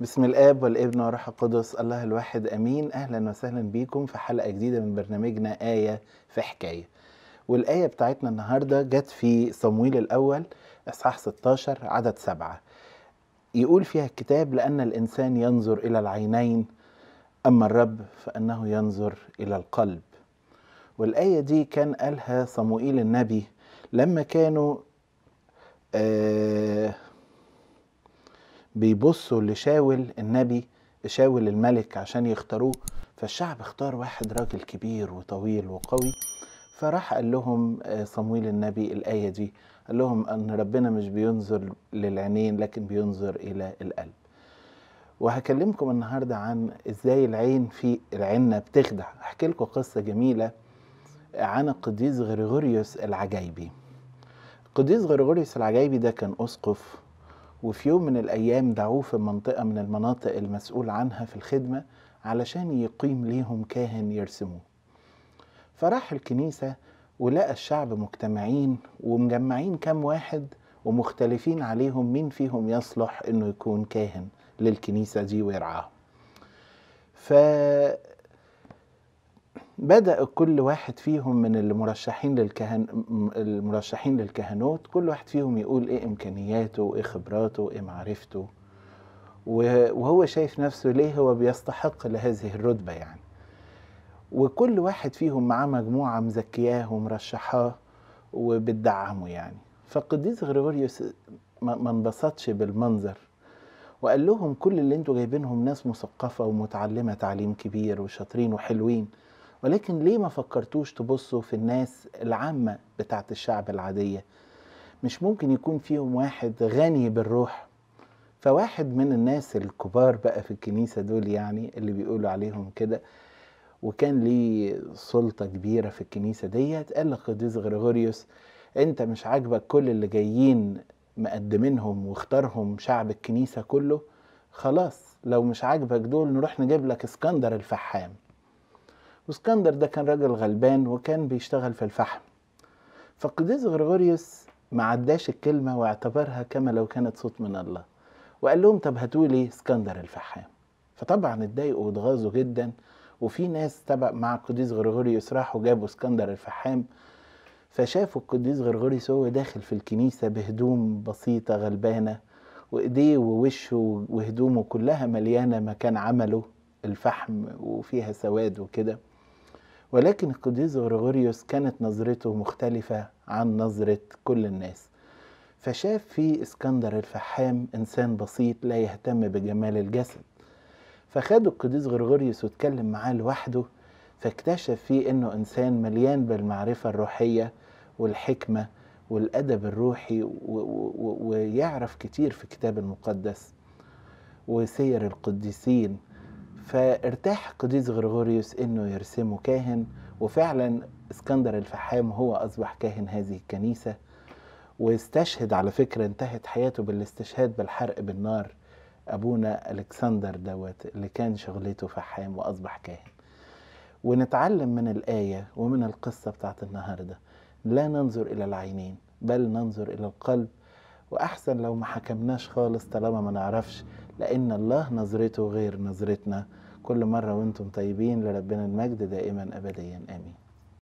بسم الاب والابن والروح القدس الله الواحد امين اهلا وسهلا بيكم في حلقه جديده من برنامجنا ايه في حكايه والايه بتاعتنا النهارده جت في صمويل الاول اصحاح 16 عدد سبعة يقول فيها الكتاب لان الانسان ينظر الى العينين اما الرب فانه ينظر الى القلب والايه دي كان قالها صموئيل النبي لما كانوا آه بيبصوا لشاول النبي شاول الملك عشان يختاروه فالشعب اختار واحد راجل كبير وطويل وقوي فراح قال لهم آه، صمويل النبي الآية دي قال لهم أن ربنا مش بينظر للعينين لكن بينظر إلى القلب وهكلمكم النهاردة عن إزاي العين في العنة بتخدع أحكي لكم قصة جميلة عن القديس غريغوريوس العجايبي القديس غريغوريوس العجايبي ده كان أسقف وفي يوم من الأيام دعوه في منطقة من المناطق المسؤول عنها في الخدمة علشان يقيم ليهم كاهن يرسموه فراح الكنيسة ولقى الشعب مجتمعين ومجمعين كام واحد ومختلفين عليهم مين فيهم يصلح انه يكون كاهن للكنيسة دي ويرعاها بدأ كل واحد فيهم من المرشحين للكهن المرشحين للكهنوت كل واحد فيهم يقول ايه امكانياته وايه خبراته وايه معرفته وهو شايف نفسه ليه هو بيستحق لهذه الرتبة يعني وكل واحد فيهم معاه مجموعة مزكياه ومرشحاه وبتدعمه يعني فالقديس غريغوريوس ما انبسطش بالمنظر وقال لهم كل اللي انتوا جايبينهم ناس مثقفة ومتعلمة تعليم كبير وشاطرين وحلوين ولكن ليه ما فكرتوش تبصوا في الناس العامة بتاعت الشعب العادية مش ممكن يكون فيهم واحد غني بالروح فواحد من الناس الكبار بقى في الكنيسة دول يعني اللي بيقولوا عليهم كده وكان ليه سلطة كبيرة في الكنيسة ديت قال لقديس غريغوريوس انت مش عاجبك كل اللي جايين مقدمينهم واختارهم شعب الكنيسة كله خلاص لو مش عاجبك دول نروح نجيب لك اسكندر الفحام واسكندر ده كان راجل غلبان وكان بيشتغل في الفحم فالقديس غريغوريوس ما عداش الكلمة واعتبرها كما لو كانت صوت من الله وقال لهم طب هاتوا لي اسكندر الفحام فطبعا اتضايقوا واتغاظوا جدا وفي ناس تبع مع القديس غريغوريوس راحوا جابوا اسكندر الفحام فشافوا القديس غرغوريوس وهو داخل في الكنيسة بهدوم بسيطة غلبانة وإيديه ووشه وهدومه كلها مليانة مكان عمله الفحم وفيها سواد وكده ولكن القديس غريغوريوس كانت نظرته مختلفة عن نظرة كل الناس فشاف في اسكندر الفحام إنسان بسيط لا يهتم بجمال الجسد فخده القديس غريغوريوس واتكلم معاه لوحده فاكتشف فيه إنه إنسان مليان بالمعرفة الروحية والحكمة والأدب الروحي ويعرف كتير في الكتاب المقدس وسير القديسين فارتاح قديس غريغوريوس انه يرسمه كاهن وفعلا اسكندر الفحام هو اصبح كاهن هذه الكنيسه واستشهد على فكره انتهت حياته بالاستشهاد بالحرق بالنار ابونا الكسندر دوت اللي كان شغلته فحام واصبح كاهن ونتعلم من الايه ومن القصه بتاعت النهارده لا ننظر الى العينين بل ننظر الى القلب واحسن لو ما حكمناش خالص طالما ما نعرفش لان الله نظرته غير نظرتنا كل مره وانتم طيبين لربنا المجد دائما ابديا امين